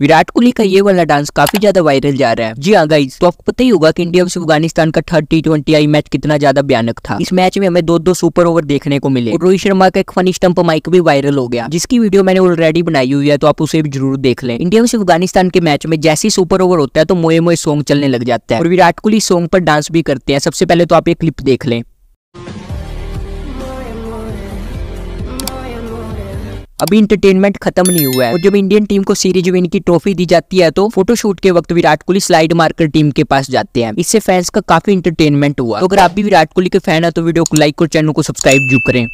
विराट कोहली का ये वाला डांस काफी ज्यादा वायरल जा रहा है जी हाँ गाइस, तो आपको पता ही होगा कि इंडिया वर्ष अफगानिस्तान का third T twenty I match कितना ज्यादा भयानक था इस मैच में हमें दो दो सुपर ओवर देखने को मिले और रोहित शर्मा का एक फनी स्टम्प माइक भी वायरल हो गया जिसकी वीडियो मैंने ऑलरेडी बनाई हुई है तो आप उसे भी जरूर देख ले इंडिया वर्ष अफगानिस्तान के मैच में जैसे सुपर ओवर होता है तो मोए मोए सॉन्ग चलने लग जाता है और विराट कोहली सॉन्ग पर डांस भी करते हैं सबसे पहले तो आप ये क्लिप देख लें अभी इंटरटेनमेंट खत्म नहीं हुआ है और जब इंडियन टीम को सीरीज विन की ट्रॉफी दी जाती है तो फोटोशूट के वक्त विराट कोहली स्लाइड मारकर टीम के पास जाते हैं इससे फैंस का काफी इंटरटेनमेंट हुआ तो अगर आप भी विराट कोहली के फैन है तो वीडियो को लाइक और चैनल को सब्सक्राइब जरूर करें